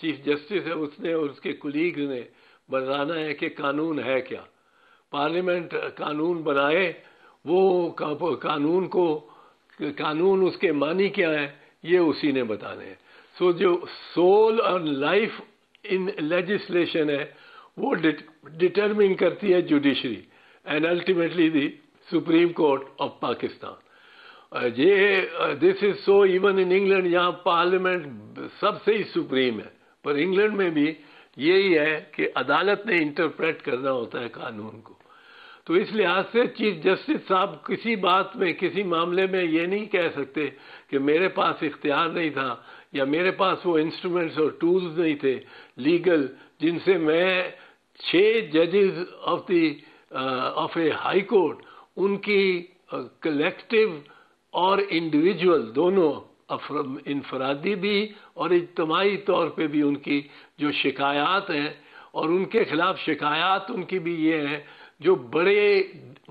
चीफ जस्टिस है उसने और उसके कुलीग ने बताना है कि कानून है क्या पार्लियामेंट कानून बनाए वो कानून को कानून उसके मानी क्या है ये उसी ने बताने हैं सो so, जो सोल और लाइफ इन लेजिस्लेशन है वो डिटरमिन करती है judiciary and ultimately the supreme court of Pakistan ये this is so even in England यहाँ पार्लियामेंट सबसे ही सुप्रीम है पर इंग्लैंड में भी यही है कि अदालत ने इंटरप्रेट करना होता है कानून को तो इस लिहाज से चीफ जस्टिस साहब किसी बात में किसी मामले में ये नहीं कह सकते कि मेरे पास इख्तियार नहीं था या मेरे पास वो इंस्ट्रूमेंट्स और टूल्स नहीं थे लीगल जिनसे मैं छः जजेस of the of a high court उनकी कलेक्टिव uh, और इंडिविजुअल दोनों इनफरादी भी और इजतमाही तौर पे भी उनकी जो शिकायात हैं और उनके खिलाफ शिकायात उनकी भी ये हैं जो बड़े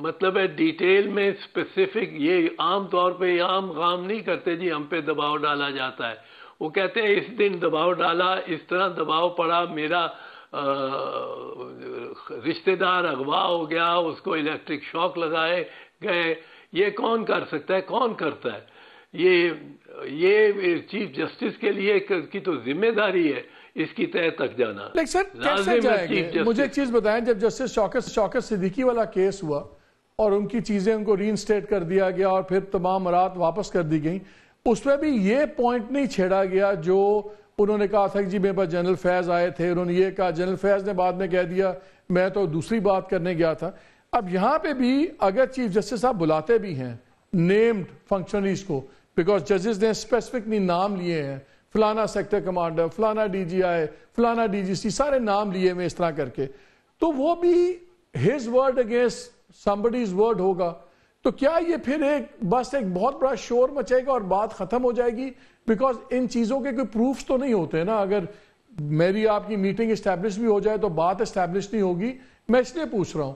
मतलब है डिटेल में स्पेसिफिक ये आम तौर पे आम काम नहीं करते जी हम पे दबाव डाला जाता है वो कहते हैं इस दिन दबाव डाला इस तरह दबाव पड़ा मेरा रिश्तेदार अगवा हो गया उसको इलेक्ट्रिक शॉक लगाए गए ये कौन कर सकता है कौन करता है ये ये चीफ जस्टिस के लिए की तो जिम्मेदारी है इसकी तय तक जाना लेकिन सर कैसे जाएंगे मुझे एक चीज बताएं जब जस्टिस शौकत शौकत सिद्दीकी वाला केस हुआ और उनकी चीजें उनको रीइंस्टेट कर दिया गया और फिर तमाम रात वापस कर दी गई उसमें भी ये पॉइंट नहीं छेड़ा गया जो उन्होंने कहा था कि जी मेरे पास जनरल फैज आए थे उन्होंने ये कहा जनरल फैज ने बाद में कह दिया मैं तो दूसरी बात करने गया था अब यहां पे भी अगर चीफ जस्टिस साहब बुलाते भी हैं नेम्ड फंक्शनरीज को बिकॉज जजेस ने स्पेसिफिकली नाम लिए हैं फलाना सेक्टर कमांडर फलाना डीजीआई फलाना डीजीसी सारे नाम लिए हुए इस तरह करके तो वो भी his word against somebody's word होगा तो क्या ये फिर एक बस एक बहुत बड़ा शोर मचेगा और बात खत्म हो जाएगी बिकॉज इन चीजों के कोई प्रूफ तो नहीं होते ना अगर मेरी आपकी मीटिंग इस्टेब्लिश भी हो जाए तो बात इस्टेब्लिश नहीं होगी मैं इसलिए पूछ रहा हूं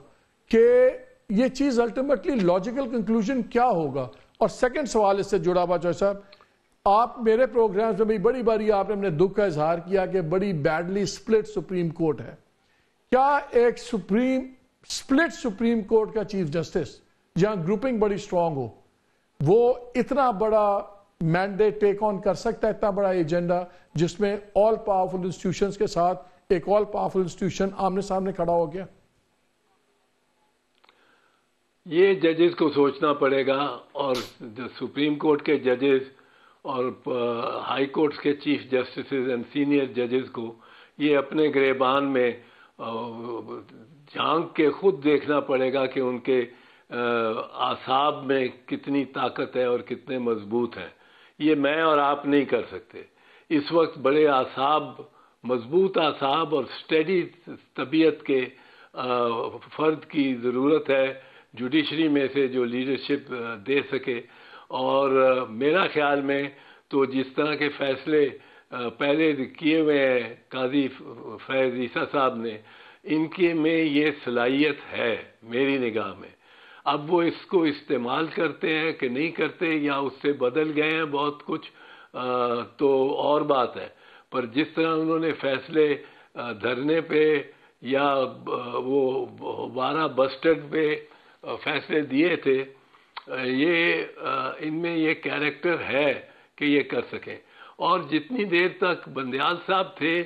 कि ये चीज अल्टीमेटली लॉजिकल कंक्लूजन क्या होगा और सेकंड सवाल इससे जुड़ा हुआ जॉय साहब आप मेरे प्रोग्राम्स में भी बड़ी बारी आपने अपने दुख का इजहार किया कि बड़ी बैडली स्प्लिट सुप्रीम कोर्ट है क्या एक सुप्रीम स्प्लिट सुप्रीम कोर्ट का चीफ जस्टिस जहां ग्रुपिंग बड़ी स्ट्रांग हो वो इतना बड़ा मैंडेट टेक ऑन कर सकता है इतना बड़ा एजेंडा जिसमें ऑल पावरफुल इंस्टीट्यूशन के साथ एक ऑल पावरफुल इंस्टीट्यूशन आमने सामने खड़ा हो गया ये जजेस को सोचना पड़ेगा और सुप्रीम कोर्ट के जजेस और हाई uh, कोर्ट्स के चीफ जस्टिस एंड सीनियर जजेस को ये अपने ग्रेबान में uh, झांक के खुद देखना पड़ेगा कि उनके uh, आसाब में कितनी ताकत है और कितने मजबूत हैं ये मैं और आप नहीं कर सकते इस वक्त बड़े आसाब मजबूत आसाब और स्टडी तबीयत के फ़र्द की ज़रूरत है जुडिशरी में से जो लीडरशिप दे सके और मेरा ख्याल में तो जिस तरह के फैसले पहले किए हुए हैं काजी फैज ईसा साहब ने इनके में ये सलाहियत है मेरी निगाह में अब वो इसको इस्तेमाल करते हैं कि नहीं करते या उससे बदल गए हैं बहुत कुछ तो और बात है पर जिस तरह उन्होंने फैसले धरने पे या वो वारा बस्टर्ड पे फैसले दिए थे ये इनमें ये कैरेक्टर है कि ये कर सकें और जितनी देर तक बंदयाल साहब थे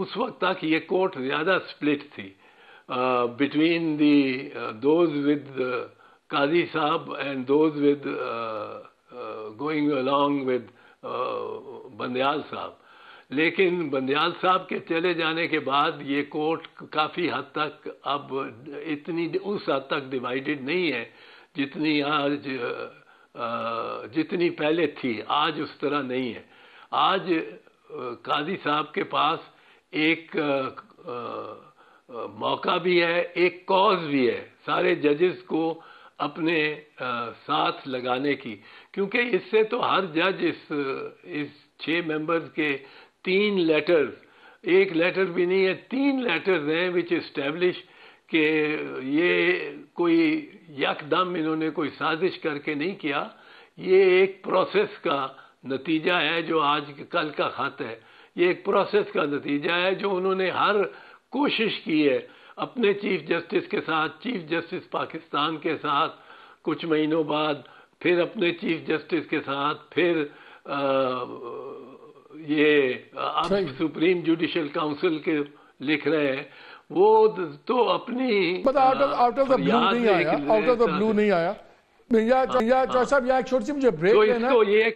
उस वक्त तक ये कोर्ट ज़्यादा स्प्लिट थी between the those with Qazi साहब and those with going along with Bandial साहब लेकिन बंदयाल साहब के चले जाने के बाद ये कोर्ट काफ़ी हद तक अब इतनी उस हद तक डिवाइडेड नहीं है जितनी आज जितनी पहले थी आज उस तरह नहीं है आज काजी साहब के पास एक आ, आ, मौका भी है एक कॉज भी है सारे जजेस को अपने आ, साथ लगाने की क्योंकि इससे तो हर जज इस इस छः मेंबर्स के तीन लेटर्स एक लेटर भी नहीं है तीन लेटर्स हैं विच इस्टेब्लिश कि ये कोई यकदम इन्होंने कोई साजिश करके नहीं किया ये एक प्रोसेस का नतीजा है जो आज कल का खत है ये एक प्रोसेस का नतीजा है जो उन्होंने हर कोशिश की है अपने चीफ जस्टिस के साथ चीफ जस्टिस पाकिस्तान के साथ कुछ महीनों बाद फिर अपने चीफ जस्टिस के साथ फिर आ, ये आप सुप्रीम जुडिशियल काउंसिल के लिख रहे हैं वो तो अपनी out of out the blue नहीं आया आउट ऑफ द ब्लू नहीं आया साहब यहाँ एक छोटी सी मुझे ब्रेक तो लेना ये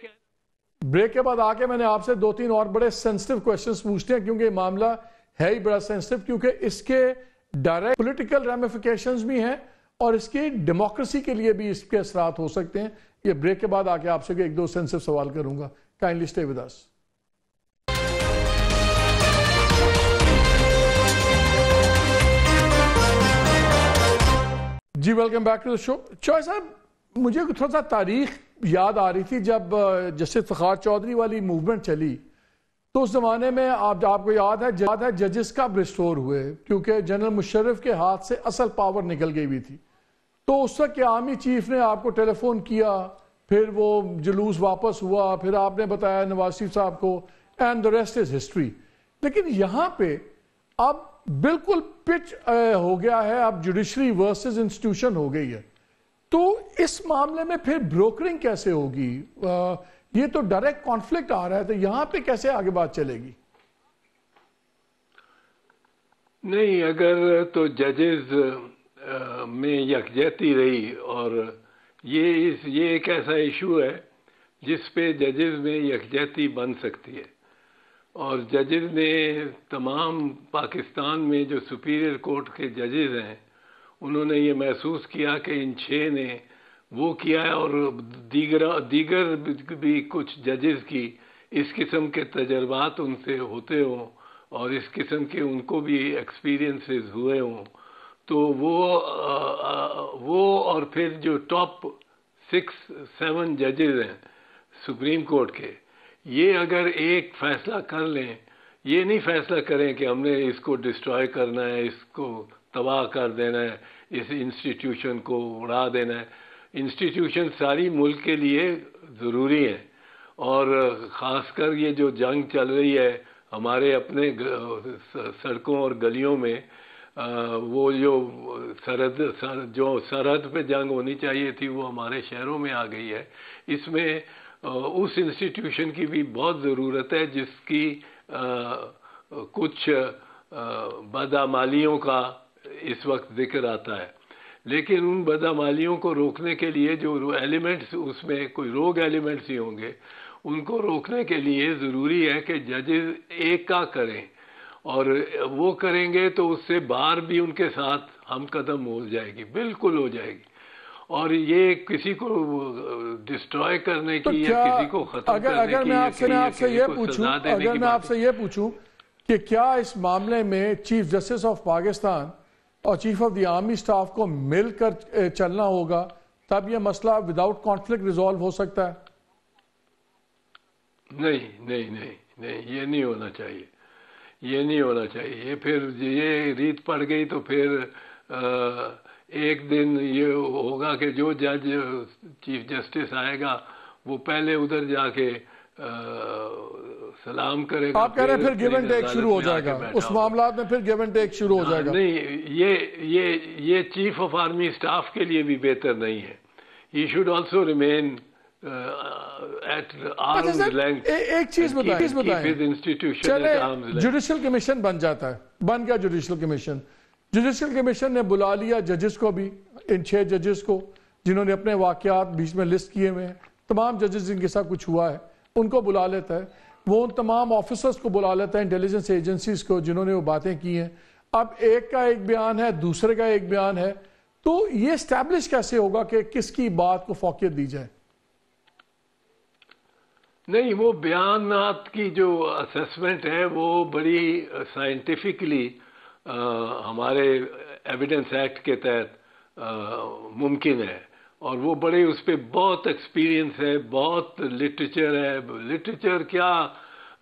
ब्रेक के बाद आके मैंने आपसे दो तीन और बड़े सेंसिटिव क्वेश्चंस पूछते हैं क्योंकि मामला है ही बड़ा सेंसिटिव क्योंकि इसके डायरेक्ट पॉलिटिकल रेमिफिकेशंस भी हैं और इसके डेमोक्रेसी के लिए भी इसके असरात हो सकते हैं ये ब्रेक के बाद आके आपसे एक दो सेंसिटिव सवाल करूंगा काइंडली स्टे विद अस जी welcome back to the show चॉय साहब मुझे थोड़ा सा तारीख याद आ रही थी जब जस्टिस फखार चौधरी वाली मूवमेंट चली तो उस जमाने में आप आपको याद है याद है जजेस कब रिस्टोर हुए क्योंकि जनरल मुशरफ के हाथ से असल पावर निकल गई हुई थी तो उस वक्त आर्मी चीफ ने आपको टेलीफोन किया फिर वो जुलूस वापस हुआ फिर आपने बताया नवाज शरीफ साहब को and the rest is history लेकिन यहाँ पे अब बिल्कुल पिच हो गया है अब जुडिशरी वर्सेस इंस्टीट्यूशन हो गई है तो इस मामले में फिर ब्रोकरिंग कैसे होगी ये तो डायरेक्ट कॉन्फ्लिक्ट आ रहा है तो यहां पे कैसे आगे बात चलेगी नहीं अगर तो जजेस में यकजहती रही और ये इस ये एक ऐसा इशू है जिस पे जजेस में यकजहती बन सकती है और जजेज ने तमाम पाकिस्तान में जो सुपीरियर कोर्ट के जजेज हैं उन्होंने ये महसूस किया कि इन छः ने वो किया है और दीगर दीगर भी कुछ जजेज की इस किस्म के तजर्बात उनसे होते हों और इस किस्म के उनको भी एक्सपीरियंसेस हुए हों तो वो आ, आ, वो और फिर जो टॉप सिक्स सेवन जजेज हैं सुप्रीम कोर्ट के ये अगर एक फैसला कर लें ये नहीं फैसला करें कि हमने इसको डिस्ट्रॉय करना है इसको तबाह कर देना है इस इंस्टीट्यूशन को उड़ा देना है इंस्टीट्यूशन सारी मुल्क के लिए ज़रूरी है और ख़ासकर ये जो जंग चल रही है हमारे अपने सड़कों और गलियों में वो जो सरहद सर, जो सरहद पे जंग होनी चाहिए थी वो हमारे शहरों में आ गई है इसमें उस इंस्टीट्यूशन की भी बहुत ज़रूरत है जिसकी कुछ बदामालियों का इस वक्त जिक्र आता है लेकिन उन बदामालियों को रोकने के लिए जो एलिमेंट्स उसमें कोई रोग एलिमेंट्स ही होंगे उनको रोकने के लिए ज़रूरी है कि जजेस एक का करें और वो करेंगे तो उससे बाहर भी उनके साथ हम कदम हो जाएगी बिल्कुल हो जाएगी और ये किसी को डिस्ट्रॉय करने तो की तो या किसी को खत्म अगर, करने अगर की मैं आपसे मैं आपसे ये पूछूं अगर मैं आपसे ये पूछूं कि क्या इस मामले में चीफ जस्टिस ऑफ पाकिस्तान और chief of the army staff को मिलकर चलना होगा तब यह मसला विदाउट कॉन्फ्लिक्ट रिजॉल्व हो सकता है नहीं नहीं नहीं नहीं ये नहीं होना चाहिए ये नहीं होना चाहिए ये फिर ये रीत पड़ गई तो फिर आ, एक दिन ये होगा कि जो जज चीफ जस्टिस आएगा वो पहले उधर जाके आ, सलाम करेगा आप कह रहे हैं फिर गिव एंड टेक शुरू हो जाएगा उस मामला में फिर गिव एंड टेक शुरू हो हाँ, जाएगा नहीं ये ये ये चीफ ऑफ आर्मी स्टाफ के लिए भी बेहतर नहीं है ही शुड ऑल्सो रिमेन एक चीज बताएं, चीज बताएं। चले कमीशन बन जाता है बन गया जुडिशियल कमीशन जुडिशल कमीशन ने बुला लिया जजेस को भी इन छः जजेस को जिन्होंने अपने वाकत बीच में लिस्ट किए हुए हैं तमाम जजेस जिनके साथ कुछ हुआ है उनको बुला लेता है वो उन तमाम ऑफिसर्स को बुला लेता है इंटेलिजेंस एजेंसीज को जिन्होंने वो बातें की हैं अब एक का एक बयान है दूसरे का एक बयान है तो ये स्टैब्लिश कैसे होगा कि किसकी बात को फोकियत दी जाए नहीं वो बयान की जो असेसमेंट है वो बड़ी साइंटिफिकली हमारे एविडेंस एक्ट के तहत मुमकिन है और वो बड़े उस पर बहुत एक्सपीरियंस है बहुत लिटरेचर है लिटरेचर क्या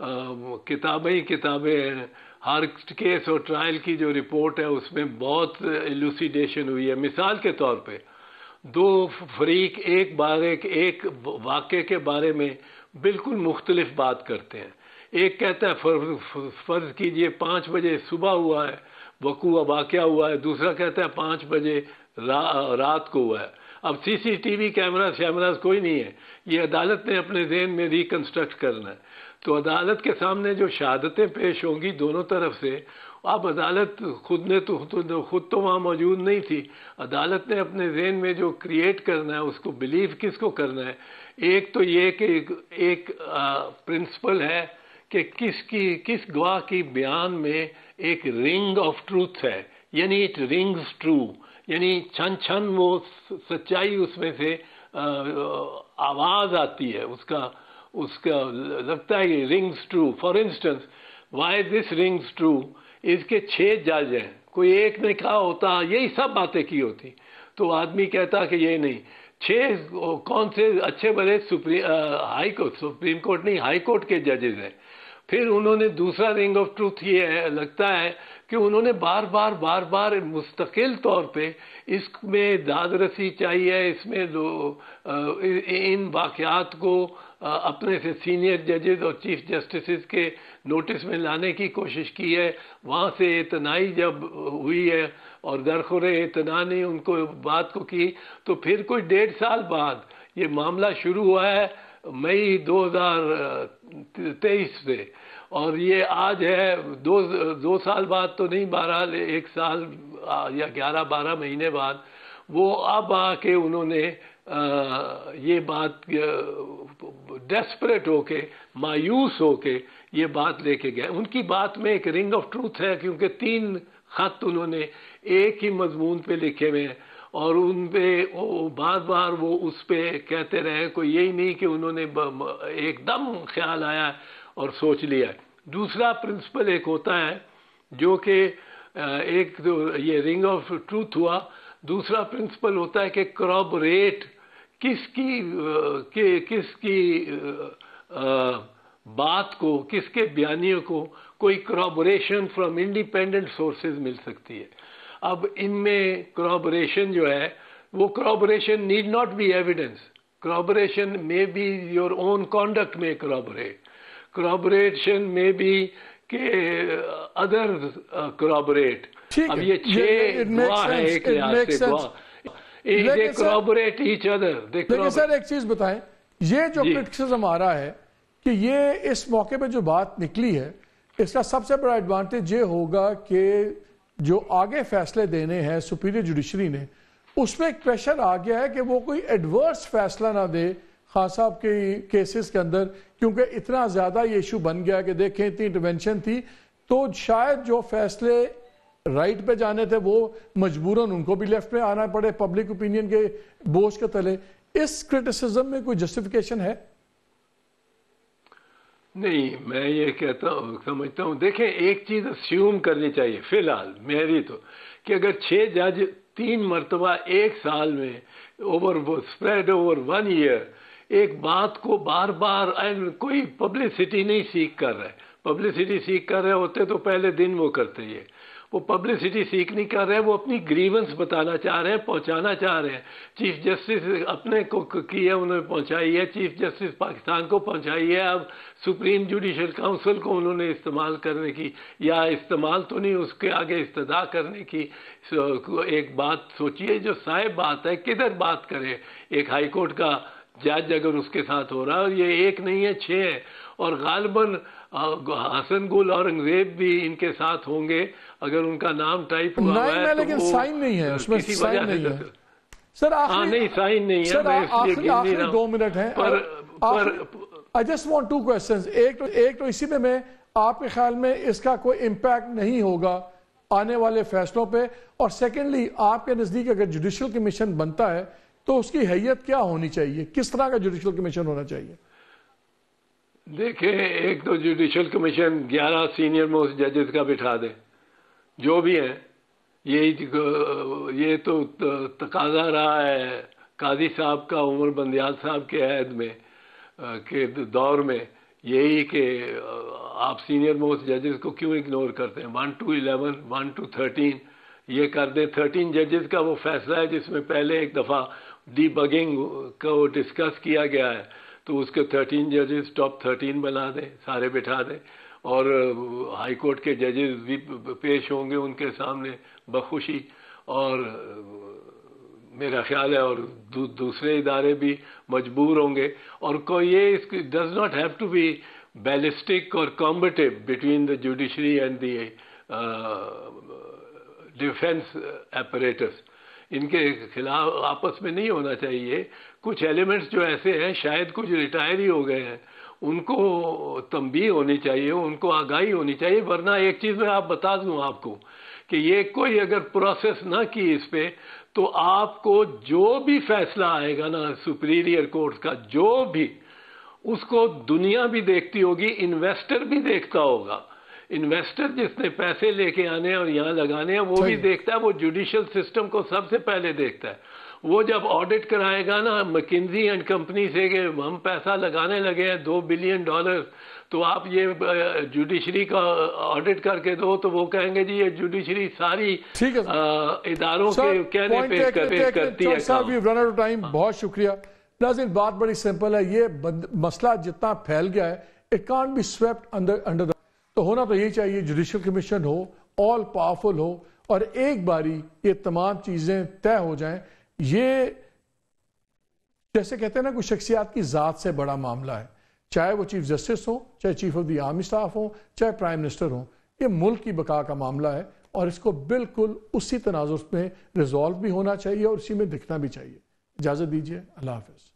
किताबें ही किताबें हैं हर केस और ट्रायल की जो रिपोर्ट है उसमें बहुत एलुसिडेशन हुई है मिसाल के तौर पे दो फरीक एक बारे एक वाक्य के बारे में बिल्कुल मुख्तलिफ बात करते हैं एक कहता है फर्ज कीजिए पाँच बजे सुबह हुआ है वकूआ वाक़ हुआ है दूसरा कहता है पाँच बजे रा, रात को हुआ है अब सीसीटीवी कैमरा शैमराज कोई नहीं है ये अदालत ने अपने जेन में रिकन्स्ट्रक्ट करना है तो अदालत के सामने जो शहादतें पेश होंगी दोनों तरफ से अब अदालत खुद ने तो, तो, तो खुद तो वहाँ मौजूद नहीं थी अदालत ने अपने जेन में जो क्रिएट करना है उसको बिलीव किसको करना है एक तो ये कि एक, एक प्रिंसिपल है कि किसकी किस गवाह की बयान में एक रिंग ऑफ ट्रूथ है यानी इट रिंग्स ट्रू यानी छन छन वो सच्चाई उसमें से आवाज आती है उसका उसका लगता है rings true for instance why this rings true इसके छह जज हैं कोई एक ने कहा होता यही सब बातें की होती तो आदमी कहता कि ये नहीं छह कौन से अच्छे बड़े supreme high court supreme court नहीं हाई कोर्ट के जजेस हैं फिर उन्होंने दूसरा रिंग ऑफ ट्रूथ ये लगता है कि उन्होंने बार बार बार बार मुस्तकिल तौर पे इसमें दादरसी चाहिए इसमें दो इन वाक़ात को अपने से सीनियर जजेस और चीफ जस्टिस के नोटिस में लाने की कोशिश की है वहाँ से इतनाई जब हुई है और दरखुर इतना ने उनको बात को की तो फिर कोई डेढ़ साल बाद ये मामला शुरू हुआ है मई 2023 से और ये आज है दो दो साल बाद तो नहीं बारह एक साल या ग्यारह बारह महीने बाद वो अब आके उन्होंने ये बात डेस्परेट होके मायूस होके ये बात लेके गए उनकी बात में एक रिंग ऑफ ट्रूथ है क्योंकि तीन खत उन्होंने एक ही मजमून पे लिखे हुए हैं और उन पे बार बार वो उस पे कहते रहे कोई यही नहीं कि उन्होंने एकदम ख्याल आया और सोच लिया दूसरा प्रिंसिपल एक होता है जो कि एक तो ये रिंग ऑफ ट्रूथ हुआ दूसरा प्रिंसिपल होता है कि क्रॉप रेट किसकी के किसकी बात को किसके बयानियों को कोई क्रॉबरेशन फ्रॉम इंडिपेंडेंट सोर्सेज मिल सकती है अब इनमें क्रॉबरेशन जो है वो corroboration need not be evidence corroboration may be your own conduct में क्रॉबरेट corroboration में भी के अदर uh, uh, corroborate. अब ये छह दुआ है एक लिहाज से दुआ. They corroborate each लेकिन सर एक चीज बताएं ये जो क्रिटिसिज्म आ रहा है कि ये इस मौके पे जो बात निकली है इसका सबसे बड़ा एडवांटेज ये होगा कि जो आगे फैसले देने हैं सुपीरियर जुडिशरी ने उसमें एक प्रेशर आ गया है कि वो कोई एडवर्स फैसला ना दे खान साहब के केसेस के अंदर क्योंकि इतना ज़्यादा ये इशू बन गया कि देखें इतनी इंटरवेंशन थी तो शायद जो फैसले राइट पे जाने थे वो मजबूरन उनको भी लेफ्ट में आना पड़े पब्लिक ओपिनियन के बोझ के तले इस क्रिटिसिज्म में कोई जस्टिफिकेशन है नहीं मैं ये कहता हूँ समझता हूँ देखें एक चीज अस्यूम करनी चाहिए फिलहाल मेरी तो कि अगर छह जज तीन मरतबा एक साल में over spread over one year एक बात को बार बार कोई पब्लिसिटी नहीं सीख कर रहे पब्लिसिटी सीख कर रहे होते तो पहले दिन वो करते ये वो पब्लिसिटी सीख नहीं कर रहे वो अपनी ग्रीवेंस बताना चाह रहे हैं पहुंचाना चाह रहे हैं चीफ जस्टिस अपने को की है उन्होंने पहुंचाई है चीफ जस्टिस पाकिस्तान को पहुंचाई है अब सुप्रीम जुडिशल काउंसिल को उन्होंने इस्तेमाल करने की या इस्तेमाल तो नहीं उसके आगे इस्तदा करने की एक बात सोचिए जो साहेब बात है किधर बात करें एक हाईकोर्ट का जाज अगर उसके साथ हो रहा है और ये एक नहीं है छः है और गालबन हसन गुल औरंगजेब भी इनके साथ होंगे अगर उनका नाम टाइप हुआ है, है तो लेकिन साइन नहीं है उसमें साइन तो- हाँ, नहीं है सर हाँ नहीं साइन नहीं है मैं इसलिए आखिरी दो मिनट है पर पर I just want two questions एक तो एक तो इसी में मैं आपके ख्याल में इसका कोई इम्पैक्ट नहीं होगा आने वाले फैसलों पे और सेकेंडली आपके नज़दीक अगर जुडिशियल कमीशन बनता है तो उसकी हैयत क्या होनी चाहिए किस तरह का जुडिशल कमीशन होना चाहिए देखिए एक तो जुडिशल कमीशन 11 सीनियर मोस्ट जजेस का बिठा दे जो भी है ये ये तो तकाजा रहा है काजी साहब का उमर बंदियाल साहब के अहद में के दौर में यही कि आप सीनियर मोस्ट जजेस को क्यों इग्नोर करते हैं one two eleven one two thirteen ये कर दें थर्टीन जजेस का वो फैसला है जिसमें पहले एक दफ़ा डीबगिंग को डिस्कस किया गया है तो उसके 13 जजेस टॉप 13 बना दें सारे बिठा दें और हाई कोर्ट के जजेस भी पेश होंगे उनके सामने बखुशी और मेरा ख्याल है और दू, दूसरे इदारे भी मजबूर होंगे और को ये इसकी does not have to be ballistic और combative between the judiciary and the defence apparatus इनके खिलाफ आपस में नहीं होना चाहिए कुछ एलिमेंट्स जो ऐसे हैं शायद कुछ रिटायर ही हो गए हैं उनको तंबी होनी चाहिए उनको आगाही होनी चाहिए वरना एक चीज़ मैं आप बता दूं आपको कि ये कोई अगर प्रोसेस ना की इस पर तो आपको जो भी फैसला आएगा ना सुपीरियर कोर्ट का जो भी उसको दुनिया भी देखती होगी इन्वेस्टर भी देखता होगा इन्वेस्टर जिसने पैसे लेके आने और यहाँ लगाने हैं वो भी देखता है वो जुडिशियल सिस्टम को सबसे पहले देखता है वो जब ऑडिट कराएगा ना मकिनजी एंड कंपनी से कि हम पैसा लगाने लगे हैं दो बिलियन डॉलर तो आप ये जुडिशरी का ऑडिट करके दो तो वो कहेंगे जी ये जुडिशरी सारी इधारों इदारों के कहने पे, कर, टेक, करती है टाइम हाँ। बहुत शुक्रिया एक बात बड़ी सिंपल है ये मसला जितना फैल गया है it can't be swept under under तो होना तो ये चाहिए जुडिशल कमीशन हो ऑल पावरफुल हो और एक बारी ये तमाम चीज़ें तय हो जाए ये जैसे कहते हैं ना कुछ शख्सियात की ज़ात से बड़ा मामला है चाहे वो चीफ जस्टिस हो चाहे chief of the army staff हो चाहे प्राइम मिनिस्टर हो ये मुल्क की बका का मामला है और इसको बिल्कुल उसी तनाजुर में रिजॉल्व भी होना चाहिए और उसी में दिखना भी चाहिए इजाज़त दीजिए अल्लाह हाफिज़